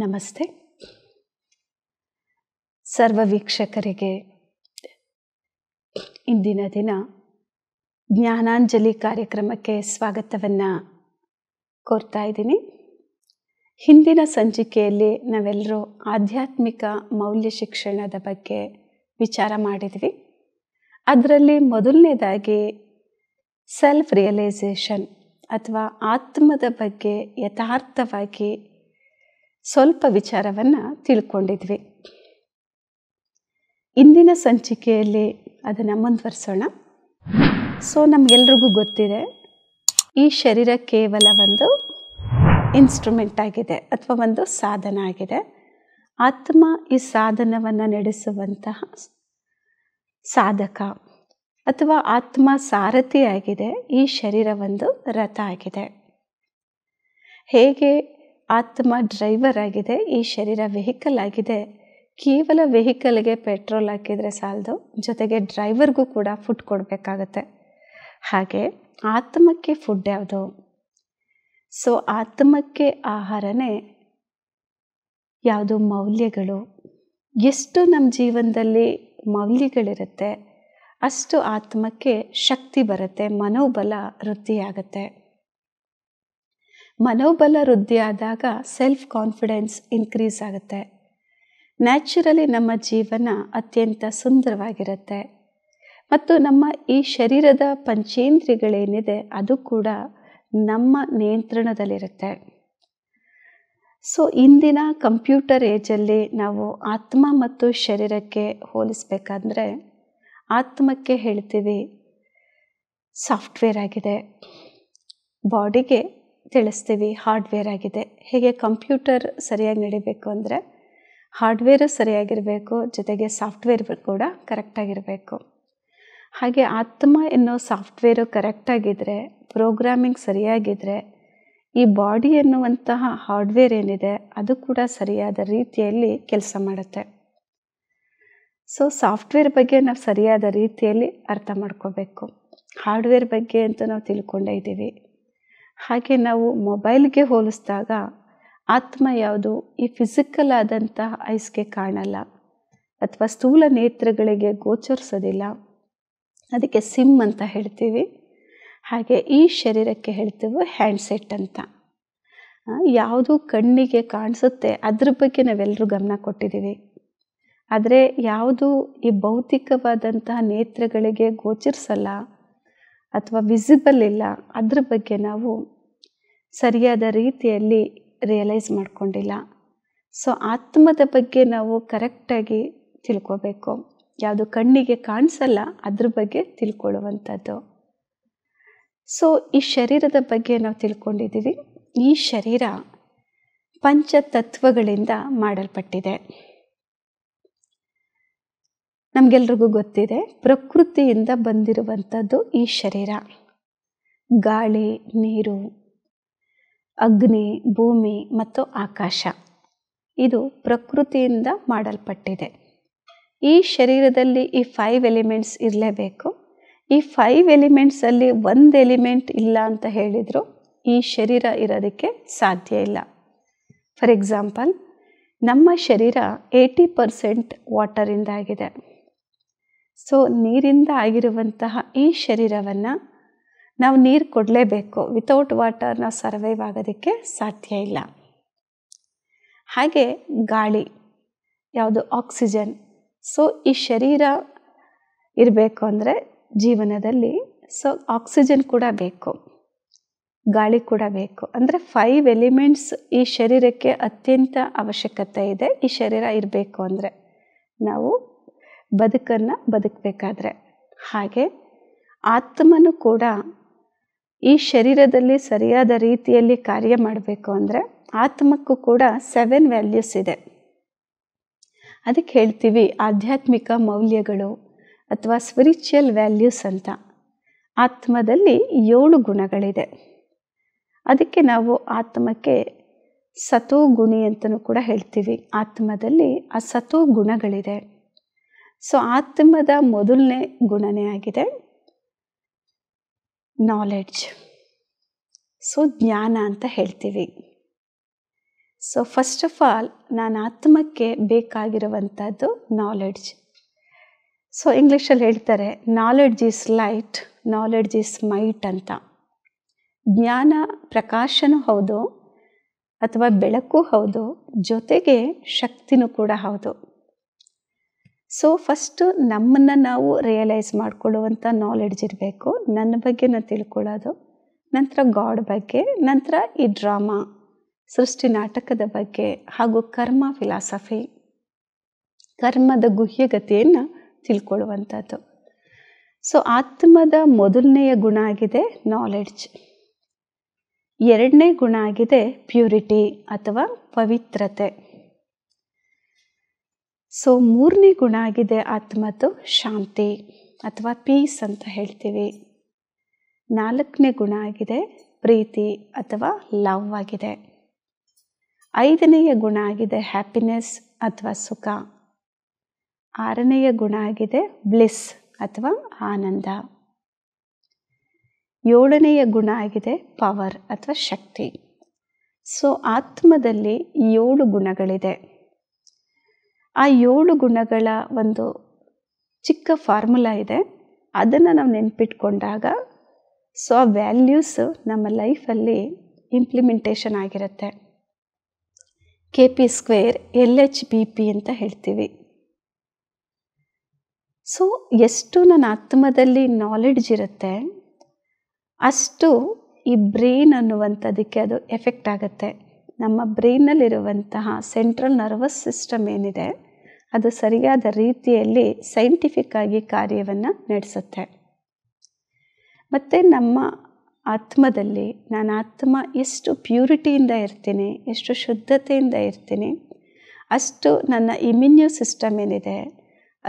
ನಮಸ್ತೆ ಸರ್ವ ವೀಕ್ಷಕರಿಗೆ ಇಂದಿನ ದಿನ ಜ್ಞಾನಾಂಜಲಿ ಕಾರ್ಯಕ್ರಮಕ್ಕೆ ಸ್ವಾಗತವನ್ನು ಕೋರ್ತಾ ಇದ್ದೀನಿ ಹಿಂದಿನ ಸಂಚಿಕೆಯಲ್ಲಿ ನಾವೆಲ್ಲರೂ ಆಧ್ಯಾತ್ಮಿಕ ಮೌಲ್ಯ ಶಿಕ್ಷಣದ ಬಗ್ಗೆ ವಿಚಾರ ಮಾಡಿದ್ವಿ ಅದರಲ್ಲಿ ಮೊದಲನೇದಾಗಿ ಸೆಲ್ಫ್ ರಿಯಲೈಸೇಷನ್ ಅಥವಾ ಆತ್ಮದ ಬಗ್ಗೆ ಯಥಾರ್ಥವಾಗಿ ಸ್ವಲ್ಪ ವಿಚಾರವನ್ನು ತಿಳ್ಕೊಂಡಿದ್ವಿ ಇಂದಿನ ಸಂಚಿಕೆಯಲ್ಲಿ ಅದನ್ನು ಮುಂದುವರಿಸೋಣ ಸೊ ನಮಗೆಲ್ರಿಗೂ ಗೊತ್ತಿದೆ ಈ ಶರೀರ ಕೇವಲ ಒಂದು ಇನ್ಸ್ಟ್ರೂಮೆಂಟ್ ಆಗಿದೆ ಅಥವಾ ಒಂದು ಸಾಧನ ಆಗಿದೆ ಆತ್ಮ ಈ ಸಾಧನವನ್ನು ನಡೆಸುವಂತಹ ಸಾಧಕ ಅಥವಾ ಆತ್ಮ ಸಾರಥಿಯಾಗಿದೆ ಈ ಶರೀರ ಒಂದು ರಥ ಆಗಿದೆ ಹೇಗೆ ಆತ್ಮ ಡ್ರೈವರ್ ಆಗಿದೆ ಈ ಶರೀರ ವೆಹಿಕಲ್ ಆಗಿದೆ ಕೇವಲ ವೆಹಿಕಲ್ಗೆ ಪೆಟ್ರೋಲ್ ಹಾಕಿದರೆ ಸಾಲದು ಜೊತೆಗೆ ಡ್ರೈವರ್ಗೂ ಕೂಡ ಫುಡ್ ಕೊಡಬೇಕಾಗತ್ತೆ ಹಾಗೆ ಆತ್ಮಕ್ಕೆ ಫುಡ್ ಯಾವುದು ಸೊ ಆತ್ಮಕ್ಕೆ ಆಹಾರನೇ ಯಾವುದು ಮೌಲ್ಯಗಳು ಎಷ್ಟು ನಮ್ಮ ಜೀವನದಲ್ಲಿ ಮೌಲ್ಯಗಳಿರುತ್ತೆ ಅಷ್ಟು ಆತ್ಮಕ್ಕೆ ಶಕ್ತಿ ಬರುತ್ತೆ ಮನೋಬಲ ವೃದ್ಧಿಯಾಗತ್ತೆ ಮನೋಬಲ ವೃದ್ಧಿಯಾದಾಗ ಸೆಲ್ಫ್ ಕಾನ್ಫಿಡೆನ್ಸ್ ಇನ್ಕ್ರೀಸ್ ಆಗುತ್ತೆ ನ್ಯಾಚುರಲಿ ನಮ್ಮ ಜೀವನ ಅತ್ಯಂತ ಸುಂದರವಾಗಿರುತ್ತೆ ಮತ್ತು ನಮ್ಮ ಈ ಶರೀರದ ಪಂಚೇಂದ್ರಿಗಳೇನಿದೆ ಅದು ಕೂಡ ನಮ್ಮ ನಿಯಂತ್ರಣದಲ್ಲಿರುತ್ತೆ ಸೊ ಇಂದಿನ ಕಂಪ್ಯೂಟರ್ ಏಜಲ್ಲಿ ನಾವು ಆತ್ಮ ಮತ್ತು ಶರೀರಕ್ಕೆ ಹೋಲಿಸ್ಬೇಕಂದ್ರೆ ಆತ್ಮಕ್ಕೆ ಹೇಳ್ತೀವಿ ಸಾಫ್ಟ್ವೇರ್ ಆಗಿದೆ ಬಾಡಿಗೆ ತಿಳಿಸ್ತೀವಿ ಹಾರ್ಡ್ವೇರ್ ಆಗಿದೆ ಹೇಗೆ ಕಂಪ್ಯೂಟರ್ ಸರಿಯಾಗಿ ನಡಿಬೇಕು ಅಂದರೆ ಹಾರ್ಡ್ವೇರು ಸರಿಯಾಗಿರಬೇಕು ಜೊತೆಗೆ ಸಾಫ್ಟ್ವೇರ್ ಕೂಡ ಕರೆಕ್ಟಾಗಿರಬೇಕು ಹಾಗೆ ಆತ್ಮ ಎನ್ನೋ ಸಾಫ್ಟ್ವೇರು ಕರೆಕ್ಟಾಗಿದ್ದರೆ ಪ್ರೋಗ್ರಾಮಿಂಗ್ ಸರಿಯಾಗಿದ್ದರೆ ಈ ಬಾಡಿ ಎನ್ನುವಂತಹ ಹಾರ್ಡ್ವೇರ್ ಏನಿದೆ ಅದು ಕೂಡ ಸರಿಯಾದ ರೀತಿಯಲ್ಲಿ ಕೆಲಸ ಮಾಡುತ್ತೆ ಸೊ ಸಾಫ್ಟ್ವೇರ್ ಬಗ್ಗೆ ನಾವು ಸರಿಯಾದ ರೀತಿಯಲ್ಲಿ ಅರ್ಥ ಮಾಡ್ಕೋಬೇಕು ಹಾರ್ಡ್ವೇರ್ ಬಗ್ಗೆ ಅಂತ ನಾವು ತಿಳ್ಕೊಂಡೇ ಇದ್ದೀವಿ ಹಾಗೆ ನಾವು ಮೊಬೈಲ್ಗೆ ಹೋಲಿಸಿದಾಗ ಆತ್ಮ ಯಾವುದು ಈ ಫಿಸಿಕಲ್ ಆದಂತಹ ಐಸ್ಗೆ ಕಾಣಲ್ಲ ಅಥವಾ ಸ್ಥೂಲ ನೇತ್ರಗಳಿಗೆ ಗೋಚರಿಸೋದಿಲ್ಲ ಅದಕ್ಕೆ ಸಿಮ್ ಅಂತ ಹೇಳ್ತೀವಿ ಹಾಗೆ ಈ ಶರೀರಕ್ಕೆ ಹೇಳ್ತೀವಿ ಹ್ಯಾಂಡ್ಸೆಟ್ ಅಂತ ಯಾವುದು ಕಣ್ಣಿಗೆ ಕಾಣಿಸುತ್ತೆ ಅದ್ರ ಬಗ್ಗೆ ನಾವೆಲ್ಲರೂ ಗಮನ ಕೊಟ್ಟಿದ್ದೀವಿ ಆದರೆ ಯಾವುದು ಈ ಭೌತಿಕವಾದಂತಹ ನೇತ್ರಗಳಿಗೆ ಗೋಚರಿಸಲ್ಲ ಅಥವಾ ವಿಸಿಬಲ್ ಇಲ್ಲ ಅದ್ರ ಬಗ್ಗೆ ನಾವು ಸರಿಯಾದ ರೀತಿಯಲ್ಲಿ ರಿಯಲೈಸ್ ಮಾಡಿಕೊಂಡಿಲ್ಲ ಸೊ ಆತ್ಮದ ಬಗ್ಗೆ ನಾವು ಕರೆಕ್ಟಾಗಿ ತಿಳ್ಕೊಬೇಕು ಯಾವುದು ಕಣ್ಣಿಗೆ ಕಾಣಿಸಲ್ಲ ಅದ್ರ ಬಗ್ಗೆ ತಿಳ್ಕೊಳ್ಳುವಂಥದ್ದು ಸೊ ಈ ಶರೀರದ ಬಗ್ಗೆ ನಾವು ತಿಳ್ಕೊಂಡಿದ್ದೀವಿ ಈ ಶರೀರ ಪಂಚತತ್ವಗಳಿಂದ ಮಾಡಲ್ಪಟ್ಟಿದೆ ನಮಗೆಲ್ರಿಗೂ ಗೊತ್ತಿದೆ ಪ್ರಕೃತಿಯಿಂದ ಬಂದಿರುವಂಥದ್ದು ಈ ಶರೀರ ಗಾಳಿ ನೀರು ಅಗ್ನಿ ಭೂಮಿ ಮತ್ತು ಆಕಾಶ ಇದು ಪ್ರಕೃತಿಯಿಂದ ಮಾಡಲ್ಪಟ್ಟಿದೆ ಈ ಶರೀರದಲ್ಲಿ ಈ ಫೈವ್ ಎಲಿಮೆಂಟ್ಸ್ ಇರಲೇಬೇಕು ಈ ಫೈವ್ ಎಲಿಮೆಂಟ್ಸಲ್ಲಿ ಒಂದು ಎಲಿಮೆಂಟ್ ಇಲ್ಲ ಅಂತ ಹೇಳಿದರೂ ಈ ಶರೀರ ಇರೋದಕ್ಕೆ ಸಾಧ್ಯ ಇಲ್ಲ ಫಾರ್ ಎಕ್ಸಾಂಪಲ್ ನಮ್ಮ ಶರೀರ ಏಯ್ಟಿ ಪರ್ಸೆಂಟ್ ವಾಟರಿಂದ ಆಗಿದೆ ಸೊ ನೀರಿಂದ ಆಗಿರುವಂತಹ ಈ ಶರೀರವನ್ನು ನಾವು ನೀರು ಕೊಡಲೇಬೇಕು ವಿತೌಟ್ ವಾಟರ್ ನಾವು ಸರ್ವೈವ್ ಆಗೋದಕ್ಕೆ ಸಾಧ್ಯ ಇಲ್ಲ ಹಾಗೆ ಗಾಳಿ ಯಾವುದು ಆಕ್ಸಿಜನ್ ಸೊ ಈ ಶರೀರ ಇರಬೇಕು ಅಂದರೆ ಜೀವನದಲ್ಲಿ ಸೊ ಆಕ್ಸಿಜನ್ ಕೂಡ ಬೇಕು ಗಾಳಿ ಕೂಡ ಬೇಕು ಅಂದರೆ ಫೈವ್ ಎಲಿಮೆಂಟ್ಸ್ ಈ ಶರೀರಕ್ಕೆ ಅತ್ಯಂತ ಅವಶ್ಯಕತೆ ಇದೆ ಈ ಶರೀರ ಇರಬೇಕು ಅಂದರೆ ನಾವು ಬದುಕನ್ನು ಬದುಕಬೇಕಾದ್ರೆ ಹಾಗೆ ಆತ್ಮನು ಕೂಡ ಈ ಶರೀರದಲ್ಲಿ ಸರಿಯಾದ ರೀತಿಯಲ್ಲಿ ಕಾರ್ಯ ಮಾಡಬೇಕು ಅಂದರೆ ಆತ್ಮಕ್ಕೂ ಕೂಡ ಸೆವೆನ್ ವ್ಯಾಲ್ಯೂಸ್ ಇದೆ ಅದಕ್ಕೆ ಹೇಳ್ತೀವಿ ಆಧ್ಯಾತ್ಮಿಕ ಮೌಲ್ಯಗಳು ಅಥವಾ ಸ್ಪಿರಿಚುವಲ್ ವ್ಯಾಲ್ಯೂಸ್ ಅಂತ ಆತ್ಮದಲ್ಲಿ ಏಳು ಗುಣಗಳಿದೆ ಅದಕ್ಕೆ ನಾವು ಆತ್ಮಕ್ಕೆ ಸತೋ ಗುಣಿ ಅಂತಲೂ ಕೂಡ ಹೇಳ್ತೀವಿ ಆತ್ಮದಲ್ಲಿ ಆ ಸತೋ ಗುಣಗಳಿದೆ ಸೊ ಆತ್ಮದ ಮೊದಲನೇ ಗುಣನೇ ಆಗಿದೆ ನಾಲೆಡ್ಜ್ ಸೊ ಜ್ಞಾನ ಅಂತ ಹೇಳ್ತೀವಿ ಸೊ ಫಸ್ಟ್ ಆಫ್ ಆಲ್ ನಾನು ಆತ್ಮಕ್ಕೆ ಬೇಕಾಗಿರುವಂಥದ್ದು ನಾಲೆಡ್ಜ್ ಸೊ ಇಂಗ್ಲೀಷಲ್ಲಿ ಹೇಳ್ತಾರೆ knowledge is light knowledge is might ಅಂತ ಜ್ಞಾನ ಪ್ರಕಾಶನೂ ಹೌದು ಅಥವಾ ಬೆಳಕು ಹೌದು ಜೊತೆಗೆ ಶಕ್ತಿನೂ ಕೂಡ ಹೌದು ಸೊ ಫಸ್ಟು ನಮ್ಮನ್ನು ನಾವು ರಿಯಲೈಸ್ ಮಾಡಿಕೊಳ್ಳುವಂಥ ನಾಲೆಡ್ಜ್ ಇರಬೇಕು ನನ್ನ ಬಗ್ಗೆ ನಾನು ತಿಳ್ಕೊಳ್ಳೋದು ನಂತರ ಗಾಡ್ ಬಗ್ಗೆ ನಂತರ ಈ ಡ್ರಾಮಾ ಸೃಷ್ಟಿ ನಾಟಕದ ಬಗ್ಗೆ ಹಾಗೂ ಕರ್ಮ ಫಿಲಾಸಫಿ ಕರ್ಮದ ಗುಹ್ಯಗತಿಯನ್ನು ತಿಳ್ಕೊಳ್ಳುವಂಥದ್ದು ಸೊ ಆತ್ಮದ ಮೊದಲನೆಯ ಗುಣ ಆಗಿದೆ ನಾಲೆಡ್ಜ್ ಎರಡನೇ ಗುಣ ಆಗಿದೆ ಪ್ಯೂರಿಟಿ ಅಥವಾ ಪವಿತ್ರತೆ ಸೊ ಮೂರನೇ ಗುಣ ಆಗಿದೆ ಆತ್ಮದ್ದು ಶಾಂತಿ ಅಥವಾ ಪೀಸ್ ಅಂತ ಹೇಳ್ತೀವಿ ನಾಲ್ಕನೇ ಗುಣ ಆಗಿದೆ ಪ್ರೀತಿ ಅಥವಾ ಲವ್ ಆಗಿದೆ ಐದನೆಯ ಗುಣ ಆಗಿದೆ ಹ್ಯಾಪಿನೆಸ್ ಅಥವಾ ಸುಖ ಆರನೆಯ ಗುಣ ಆಗಿದೆ ಬ್ಲಿಸ್ ಅಥವಾ ಆನಂದ ಏಳನೆಯ ಗುಣ ಆಗಿದೆ ಪವರ್ ಅಥವಾ ಶಕ್ತಿ ಸೊ ಆತ್ಮದಲ್ಲಿ ಏಳು ಗುಣಗಳಿದೆ ಆ ಏಳು ಗುಣಗಳ ಒಂದು ಚಿಕ್ಕ ಫಾರ್ಮುಲಾ ಇದೆ ಅದನ್ನು ನಾವು ನೆನ್ಪಿಟ್ಕೊಂಡಾಗ ಸೊ ಆ ವ್ಯಾಲ್ಯೂಸ್ ನಮ್ಮ ಲೈಫಲ್ಲಿ ಇಂಪ್ಲಿಮೆಂಟೇಷನ್ ಆಗಿರುತ್ತೆ K P square L H B P ಅಂತ ಹೇಳ್ತೀವಿ ಸೊ ಎಷ್ಟು ನನ್ನ ಆತ್ಮದಲ್ಲಿ ನಾಲೆಡ್ಜ್ ಇರುತ್ತೆ ಅಷ್ಟು ಈ ಬ್ರೈನ್ ಅನ್ನುವಂಥದ್ದಕ್ಕೆ ಅದು ಎಫೆಕ್ಟ್ ಆಗುತ್ತೆ ನಮ್ಮ ಬ್ರೈನಲ್ಲಿರುವಂತಹ ಸೆಂಟ್ರಲ್ ನರ್ವಸ್ ಸಿಸ್ಟಮ್ ಏನಿದೆ ಅದು ಸರಿಯಾದ ರೀತಿಯಲ್ಲಿ ಸೈಂಟಿಫಿಕ್ ಆಗಿ ಕಾರ್ಯವನ್ನು ನಡೆಸುತ್ತೆ ಮತ್ತು ನಮ್ಮ ಆತ್ಮದಲ್ಲಿ ನಾನು ಆತ್ಮ ಎಷ್ಟು ಪ್ಯೂರಿಟಿಯಿಂದ ಇರ್ತೀನಿ ಎಷ್ಟು ಶುದ್ಧತೆಯಿಂದ ಇರ್ತೀನಿ ಅಷ್ಟು ನನ್ನ ಇಮ್ಯುನ್ಯೂ ಸಿಸ್ಟಮ್ ಏನಿದೆ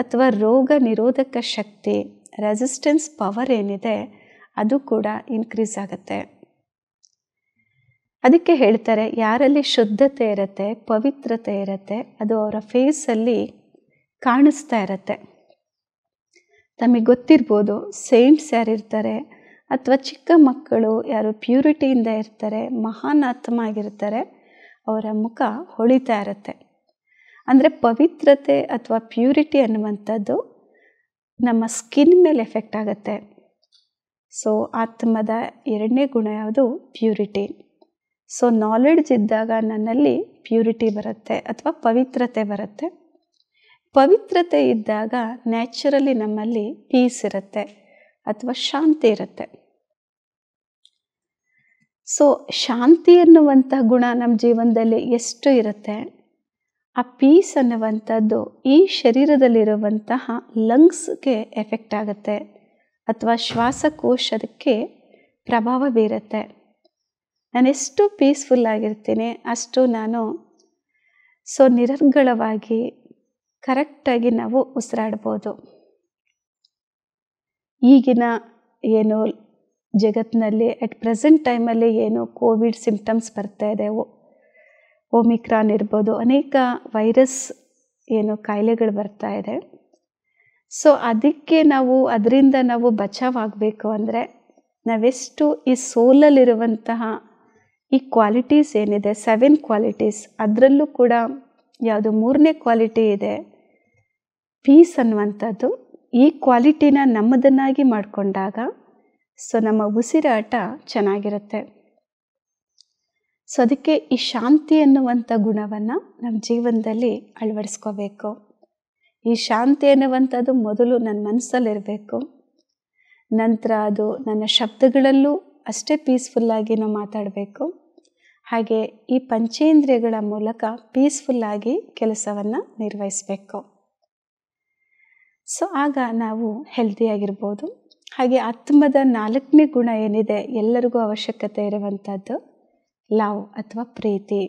ಅಥವಾ ರೋಗ ನಿರೋಧಕ ಶಕ್ತಿ ರೆಸಿಸ್ಟೆನ್ಸ್ ಪವರ್ ಏನಿದೆ ಅದು ಕೂಡ ಇನ್ಕ್ರೀಸ್ ಆಗುತ್ತೆ ಅದಕ್ಕೆ ಹೇಳ್ತಾರೆ ಯಾರಲ್ಲಿ ಶುದ್ಧತೆ ಇರುತ್ತೆ ಪವಿತ್ರತೆ ಇರುತ್ತೆ ಅದು ಅವರ ಫೇಸಲ್ಲಿ ಕಾಣಿಸ್ತಾ ಇರತ್ತೆ ತಮಗೆ ಗೊತ್ತಿರ್ಬೋದು ಸೇಂಟ್ಸ್ ಯಾರಿರ್ತಾರೆ ಅಥವಾ ಚಿಕ್ಕ ಮಕ್ಕಳು ಯಾರು ಪ್ಯೂರಿಟಿಯಿಂದ ಇರ್ತಾರೆ ಮಹಾನ್ ಆತ್ಮ ಆಗಿರ್ತಾರೆ ಅವರ ಮುಖ ಹೊಳಿತಾ ಇರುತ್ತೆ ಅಂದರೆ ಪವಿತ್ರತೆ ಅಥವಾ ಪ್ಯೂರಿಟಿ ಅನ್ನುವಂಥದ್ದು ನಮ್ಮ ಸ್ಕಿನ್ ಮೇಲೆ ಎಫೆಕ್ಟ್ ಆಗುತ್ತೆ ಸೊ ಆತ್ಮದ ಎರಡನೇ ಗುಣ ಯಾವುದು ಪ್ಯೂರಿಟಿ ಸೊ ನಾಲೆಡ್ಜ್ ಇದ್ದಾಗ ನನ್ನಲ್ಲಿ ಪ್ಯೂರಿಟಿ ಬರುತ್ತೆ ಅಥವಾ ಪವಿತ್ರತೆ ಬರುತ್ತೆ ಪವಿತ್ರತೆ ಇದ್ದಾಗ ನ್ಯಾಚುರಲಿ ನಮ್ಮಲ್ಲಿ ಪೀಸ್ ಇರುತ್ತೆ ಅಥವಾ ಶಾಂತಿ ಇರುತ್ತೆ ಸೊ ಶಾಂತಿ ಅನ್ನುವಂಥ ಗುಣ ನಮ್ಮ ಜೀವನದಲ್ಲಿ ಎಷ್ಟು ಇರುತ್ತೆ ಆ ಪೀಸ್ ಅನ್ನುವಂಥದ್ದು ಈ ಶರೀರದಲ್ಲಿರುವಂತಹ ಲಂಗ್ಸ್ಗೆ ಎಫೆಕ್ಟ್ ಆಗುತ್ತೆ ಅಥವಾ ಶ್ವಾಸಕೋಶಕ್ಕೆ ಪ್ರಭಾವ ಬೀರುತ್ತೆ ನಾನೆಷ್ಟು ಎಷ್ಟು ಪೀಸ್ಫುಲ್ ಆಗಿರ್ತೀನಿ ಅಷ್ಟು ನಾನು ಸೊ ನಿರರ್ಗಳವಾಗಿ ಕರೆಕ್ಟಾಗಿ ನಾವು ಉಸಿರಾಡ್ಬೋದು ಈಗಿನ ಏನು ಜಗತ್ತಿನಲ್ಲಿ ಅಟ್ ಪ್ರೆಸೆಂಟ್ ಟೈಮಲ್ಲಿ ಏನು ಕೋವಿಡ್ ಸಿಂಪ್ಟಮ್ಸ್ ಬರ್ತಾ ಇದೆ ಓಮಿಕ್ರಾನ್ ಇರ್ಬೋದು ಅನೇಕ ವೈರಸ್ ಏನು ಕಾಯಿಲೆಗಳು ಬರ್ತಾ ಇದೆ ಸೊ ಅದಕ್ಕೆ ನಾವು ಅದರಿಂದ ನಾವು ಬಚಾವಾಗಬೇಕು ಅಂದರೆ ನಾವೆಷ್ಟು ಈ ಸೋಲಲ್ಲಿರುವಂತಹ ಈ ಕ್ವಾಲಿಟೀಸ್ ಏನಿದೆ ಸೆವೆನ್ ಕ್ವಾಲಿಟೀಸ್ ಅದರಲ್ಲೂ ಕೂಡ ಯಾವುದು ಮೂರನೇ ಕ್ವಾಲಿಟಿ ಇದೆ ಪೀಸ್ ಅನ್ನುವಂಥದ್ದು ಈ ಕ್ವಾಲಿಟಿನ ನಮ್ಮದನ್ನಾಗಿ ಮಾಡಿಕೊಂಡಾಗ ಸೊ ನಮ್ಮ ಉಸಿರಾಟ ಚೆನ್ನಾಗಿರುತ್ತೆ ಸೊ ಅದಕ್ಕೆ ಈ ಶಾಂತಿ ಅನ್ನುವಂಥ ಗುಣವನ್ನು ನಮ್ಮ ಜೀವನದಲ್ಲಿ ಅಳವಡಿಸ್ಕೋಬೇಕು ಈ ಶಾಂತಿ ಅನ್ನುವಂಥದ್ದು ಮೊದಲು ನನ್ನ ಮನಸ್ಸಲ್ಲಿರಬೇಕು ನಂತರ ಅದು ನನ್ನ ಶಬ್ದಗಳಲ್ಲೂ ಅಷ್ಟೇ ಪೀಸ್ಫುಲ್ಲಾಗಿ ನಾವು ಮಾತಾಡಬೇಕು ಹಾಗೆ ಈ ಪಂಚೇಂದ್ರಿಯಗಳ ಮೂಲಕ ಪೀಸ್ಫುಲ್ಲಾಗಿ ಕೆಲಸವನ್ನು ನಿರ್ವಹಿಸಬೇಕು ಸೊ ಆಗ ನಾವು ಹೆಲ್ದಿಯಾಗಿರ್ಬೋದು ಹಾಗೆ ಆತ್ಮದ ನಾಲ್ಕನೇ ಗುಣ ಏನಿದೆ ಎಲ್ಲರಿಗೂ ಅವಶ್ಯಕತೆ ಇರುವಂಥದ್ದು ಲವ್ ಅಥವಾ ಪ್ರೀತಿ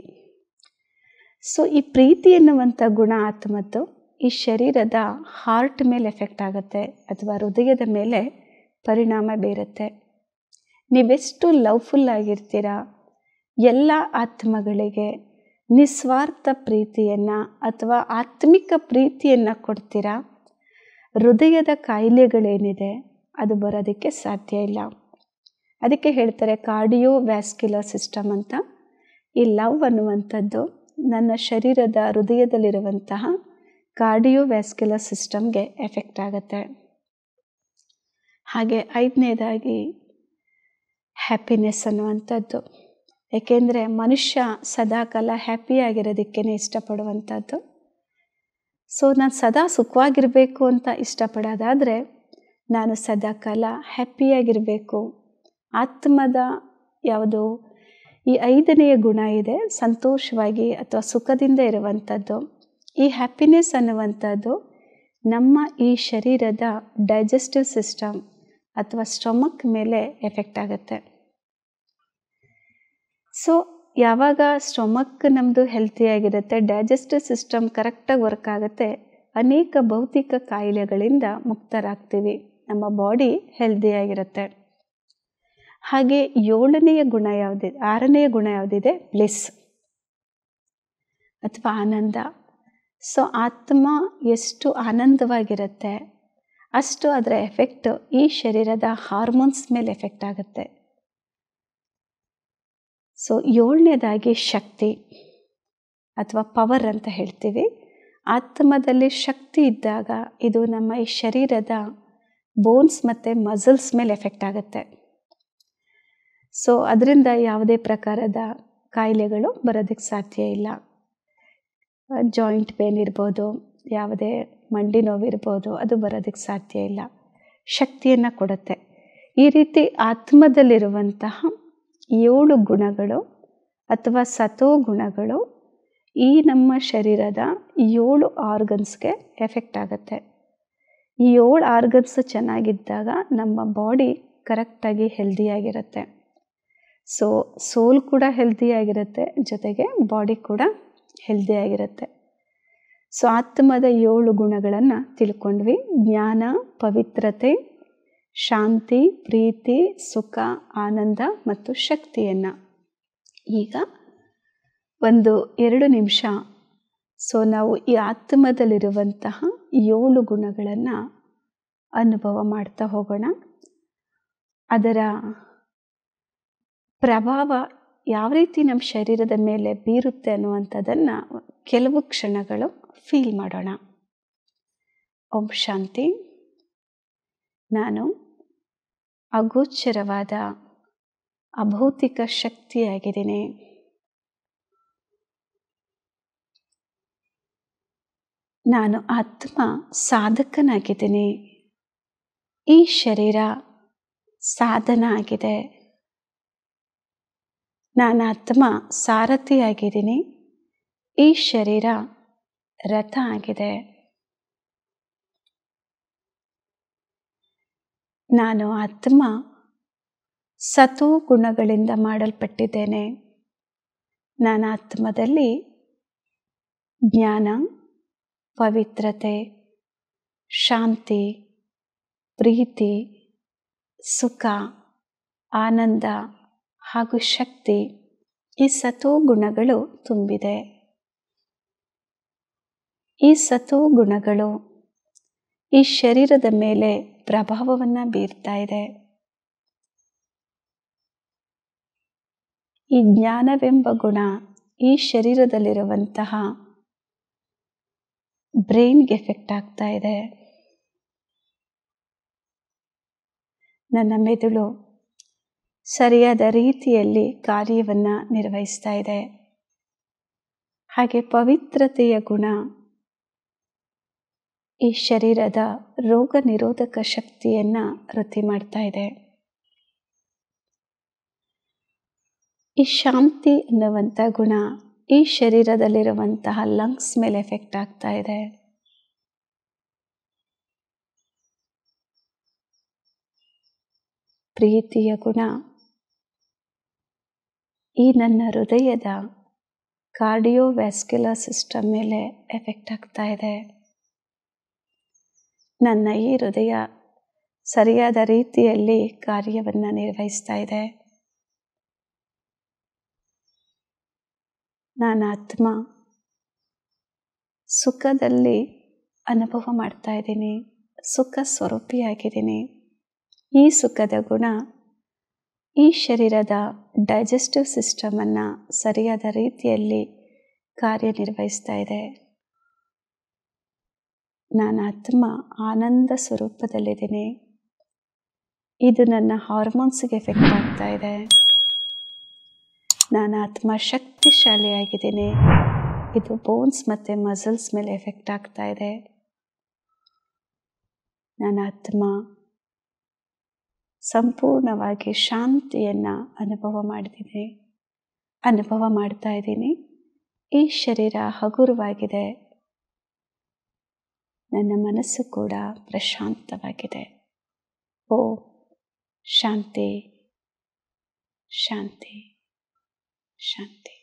ಸೊ ಈ ಪ್ರೀತಿ ಎನ್ನುವಂಥ ಗುಣ ಆತ್ಮದ್ದು ಈ ಶರೀರದ ಹಾರ್ಟ್ ಮೇಲೆ ಎಫೆಕ್ಟ್ ಆಗುತ್ತೆ ಅಥವಾ ಹೃದಯದ ಮೇಲೆ ಪರಿಣಾಮ ಬೀರುತ್ತೆ ನೀವೆಷ್ಟು ಲವ್ಫುಲ್ ಆಗಿರ್ತೀರಾ ಎಲ್ಲ ಆತ್ಮಗಳಿಗೆ ನಿಸ್ವಾರ್ಥ ಪ್ರೀತಿಯನ್ನು ಅಥವಾ ಆತ್ಮಿಕ ಪ್ರೀತಿಯನ್ನು ಕೊಡ್ತೀರಾ ಹೃದಯದ ಕಾಯಿಲೆಗಳೇನಿದೆ ಅದು ಬರೋದಕ್ಕೆ ಸಾಧ್ಯ ಇಲ್ಲ ಅದಕ್ಕೆ ಹೇಳ್ತಾರೆ ಕಾರ್ಡಿಯೋ ವ್ಯಾಸ್ಕ್ಯುಲರ್ ಸಿಸ್ಟಮ್ ಅಂತ ಈ ಲವ್ ಅನ್ನುವಂಥದ್ದು ನನ್ನ ಶರೀರದ ಹೃದಯದಲ್ಲಿರುವಂತಹ ಕಾರ್ಡಿಯೋ ವ್ಯಾಸ್ಕ್ಯುಲರ್ ಸಿಸ್ಟಮ್ಗೆ ಎಫೆಕ್ಟ್ ಆಗುತ್ತೆ ಹಾಗೆ ಐದನೇದಾಗಿ ಹ್ಯಾಪಿನೆಸ್ ಅನ್ನುವಂಥದ್ದು ಏಕೆಂದರೆ ಮನುಷ್ಯ ಸದಾಕಾಲ ಹ್ಯಾಪಿಯಾಗಿರೋದಕ್ಕೇ ಇಷ್ಟಪಡುವಂಥದ್ದು ಸೊ ನಾನು ಸದಾ ಸುಖವಾಗಿರಬೇಕು ಅಂತ ಇಷ್ಟಪಡೋದಾದರೆ ನಾನು ಸದಾಕಾಲ ಹ್ಯಾಪಿಯಾಗಿರಬೇಕು ಆತ್ಮದ ಯಾವುದು ಈ ಐದನೆಯ ಗುಣ ಇದೆ ಸಂತೋಷವಾಗಿ ಅಥವಾ ಸುಖದಿಂದ ಇರುವಂಥದ್ದು ಈ ಹ್ಯಾಪಿನೆಸ್ ಅನ್ನುವಂಥದ್ದು ನಮ್ಮ ಈ ಶರೀರದ ಡೈಜೆಸ್ಟಿವ್ ಸಿಸ್ಟಮ್ ಅಥವಾ ಸ್ಟೊಮಕ್ ಮೇಲೆ ಎಫೆಕ್ಟ್ ಆಗುತ್ತೆ ಸೊ ಯಾವಾಗ ಸ್ಟೊಮಕ್ ನಮ್ಮದು ಹೆಲ್ತಿಯಾಗಿರುತ್ತೆ ಡೈಜೆಸ್ಟಿವ್ ಸಿಸ್ಟಮ್ ಕರೆಕ್ಟಾಗಿ ವರ್ಕ್ ಆಗುತ್ತೆ ಅನೇಕ ಭೌತಿಕ ಕಾಯಿಲೆಗಳಿಂದ ಮುಕ್ತರಾಗ್ತೀವಿ ನಮ್ಮ ಬಾಡಿ ಹೆಲ್ದಿಯಾಗಿರುತ್ತೆ ಹಾಗೆ ಏಳನೆಯ ಗುಣ ಯಾವುದಿದೆ ಆರನೆಯ ಗುಣ ಯಾವುದಿದೆ ಬ್ಲಿಸ್ ಅಥವಾ ಆನಂದ ಸೊ ಆತ್ಮ ಎಷ್ಟು ಆನಂದವಾಗಿರುತ್ತೆ ಅಷ್ಟು ಅದರ ಎಫೆಕ್ಟ್ ಈ ಶರೀರದ ಹಾರ್ಮೋನ್ಸ್ ಮೇಲೆ ಎಫೆಕ್ಟ್ ಆಗುತ್ತೆ ಸೊ ಏಳನೇದಾಗಿ ಶಕ್ತಿ ಅಥವಾ ಪವರ್ ಅಂತ ಹೇಳ್ತೀವಿ ಆತ್ಮದಲ್ಲಿ ಶಕ್ತಿ ಇದ್ದಾಗ ಇದು ನಮ್ಮ ಈ ಶರೀರದ ಬೋನ್ಸ್ ಮತ್ತು ಮಸಲ್ಸ್ ಮೇಲೆ ಎಫೆಕ್ಟ್ ಆಗುತ್ತೆ ಸೊ ಅದರಿಂದ ಯಾವುದೇ ಪ್ರಕಾರದ ಕಾಯಿಲೆಗಳು ಬರೋದಕ್ಕೆ ಸಾಧ್ಯ ಇಲ್ಲ ಜಾಯಿಂಟ್ ಪೇನ್ ಇರ್ಬೋದು ಯಾವುದೇ ಮಂಡಿ ನೋವಿರ್ಬೋದು ಅದು ಬರೋದಕ್ಕೆ ಸಾಧ್ಯ ಇಲ್ಲ ಶಕ್ತಿಯನ್ನು ಕೊಡುತ್ತೆ ಈ ರೀತಿ ಆತ್ಮದಲ್ಲಿರುವಂತಹ ಏಳು ಗುಣಗಳು ಅಥವಾ ಸತೋ ಗುಣಗಳು ಈ ನಮ್ಮ ಶರೀರದ ಏಳು ಆರ್ಗನ್ಸ್ಗೆ ಎಫೆಕ್ಟ್ ಆಗುತ್ತೆ ಈ ಏಳು ಆರ್ಗನ್ಸ್ ಚೆನ್ನಾಗಿದ್ದಾಗ ನಮ್ಮ ಬಾಡಿ ಕರೆಕ್ಟಾಗಿ ಹೆಲ್ದಿಯಾಗಿರುತ್ತೆ ಸೊ ಸೋಲ್ ಕೂಡ ಹೆಲ್ದಿಯಾಗಿರುತ್ತೆ ಜೊತೆಗೆ ಬಾಡಿ ಕೂಡ ಹೆಲ್ದಿಯಾಗಿರುತ್ತೆ ಸೊ ಆತ್ಮದ ಏಳು ಗುಣಗಳನ್ನು ತಿಳ್ಕೊಂಡ್ವಿ ಜ್ಞಾನ ಪವಿತ್ರತೆ ಶಾಂತಿ ಪ್ರೀತಿ ಸುಖ ಆನಂದ ಮತ್ತು ಶಕ್ತಿಯನ್ನು ಈಗ ಒಂದು ಎರಡು ನಿಮಿಷ ಸೊ ನಾವು ಈ ಆತ್ಮದಲ್ಲಿರುವಂತಹ ಏಳು ಗುಣಗಳನ್ನು ಅನುಭವ ಮಾಡ್ತಾ ಹೋಗೋಣ ಅದರ ಪ್ರಭಾವ ಯಾವ ರೀತಿ ನಮ್ಮ ಶರೀರದ ಮೇಲೆ ಬೀರುತ್ತೆ ಅನ್ನುವಂಥದ್ದನ್ನು ಕೆಲವು ಕ್ಷಣಗಳು ಫೀಲ್ ಮಾಡೋಣ ಓಂ ಶಾಂತಿ ನಾನು ಅಗೋಚರವಾದ ಅಭೌತಿಕ ಶಕ್ತಿಯಾಗಿದ್ದೀನಿ ನಾನು ಆತ್ಮ ಸಾಧಕನಾಗಿದ್ದೀನಿ ಈ ಶರೀರ ಸಾಧನ ಆಗಿದೆ ನಾನು ಆತ್ಮ ಸಾರಥಿಯಾಗಿದ್ದೀನಿ ಈ ಶರೀರ ರಥ ಆಗಿದೆ ನಾನು ಆತ್ಮ ಸತು ಗುಣಗಳಿಂದ ಮಾಡಲ್ಪಟ್ಟಿದ್ದೇನೆ ನಾನು ಆತ್ಮದಲ್ಲಿ ಜ್ಞಾನ ಪವಿತ್ರತೆ ಶಾಂತಿ ಪ್ರೀತಿ ಸುಖ ಆನಂದ ಹಾಗೂ ಶಕ್ತಿ ಈ ಸತು ಗುಣಗಳು ತುಂಬಿದೆ ಈ ಸತೋ ಗುಣಗಳು ಈ ಶರೀರದ ಮೇಲೆ ಪ್ರಭಾವವನ್ನು ಬೀರ್ತಾ ಇದೆ ಈ ಜ್ಞಾನವೆಂಬ ಗುಣ ಈ ಶರೀರದಲ್ಲಿರುವಂತಹ ಬ್ರೈನ್ಗೆ ಎಫೆಕ್ಟ್ ಆಗ್ತಾ ಇದೆ ನನ್ನ ಮೆದುಳು ಸರಿಯಾದ ರೀತಿಯಲ್ಲಿ ಕಾರ್ಯವನ್ನು ನಿರ್ವಹಿಸ್ತಾ ಇದೆ ಹಾಗೆ ಪವಿತ್ರತೆಯ ಗುಣ ಈ ಶರೀರದ ರೋಗ ನಿರೋಧಕ ಶಕ್ತಿಯನ್ನು ವೃದ್ಧಿ ಮಾಡ್ತಾ ಇದೆ ಈ ಶಾಂತಿ ಅನ್ನುವಂಥ ಗುಣ ಈ ಶರೀರದಲ್ಲಿರುವಂತಹ ಲಂಗ್ಸ್ ಮೇಲೆ ಎಫೆಕ್ಟ್ ಆಗ್ತಾ ಇದೆ ಪ್ರೀತಿಯ ಗುಣ ಈ ನನ್ನ ಹೃದಯದ ಕಾರ್ಡಿಯೋವ್ಯಾಸ್ಕ್ಯುಲರ್ ಸಿಸ್ಟಮ್ ಮೇಲೆ ಎಫೆಕ್ಟ್ ಆಗ್ತಾ ಇದೆ ನನ್ನ ಈ ಹೃದಯ ಸರಿಯಾದ ರೀತಿಯಲ್ಲಿ ಕಾರ್ಯವನ್ನು ನಿರ್ವಹಿಸ್ತಾ ಇದೆ ನಾನು ಆತ್ಮ ಸುಖದಲ್ಲಿ ಅನುಭವ ಮಾಡ್ತಾ ಇದ್ದೀನಿ ಸುಖ ಸ್ವರೂಪಿಯಾಗಿದ್ದೀನಿ ಈ ಸುಖದ ಗುಣ ಈ ಶರೀರದ ಡೈಜೆಸ್ಟಿವ್ ಸಿಸ್ಟಮನ್ನು ಸರಿಯಾದ ರೀತಿಯಲ್ಲಿ ಕಾರ್ಯನಿರ್ವಹಿಸ್ತಾ ಇದೆ ನಾನು ಆತ್ಮ ಆನಂದ ಸ್ವರೂಪದಲ್ಲಿದ್ದೀನಿ ಇದು ನನ್ನ ಹಾರ್ಮೋನ್ಸ್ಗೆ ಎಫೆಕ್ಟ್ ಆಗ್ತಾ ಇದೆ ನಾನು ಆತ್ಮ ಶಕ್ತಿಶಾಲಿಯಾಗಿದ್ದೀನಿ ಇದು ಬೋನ್ಸ್ ಮತ್ತು ಮಸಲ್ಸ್ ಮೇಲೆ ಎಫೆಕ್ಟ್ ಆಗ್ತಾ ಇದೆ ನನ್ನ ಆತ್ಮ ಸಂಪೂರ್ಣವಾಗಿ ಶಾಂತಿಯನ್ನು ಅನುಭವ ಮಾಡಿದ್ದೀನಿ ಅನುಭವ ಮಾಡ್ತಾ ಇದ್ದೀನಿ ಈ ಶರೀರ ಹಗುರವಾಗಿದೆ ನನ್ನ ಮನಸ್ಸು ಕೂಡ ಪ್ರಶಾಂತವಾಗಿದೆ ಓ ಶಾಂತಿ ಶಾಂತಿ ಶಾಂತಿ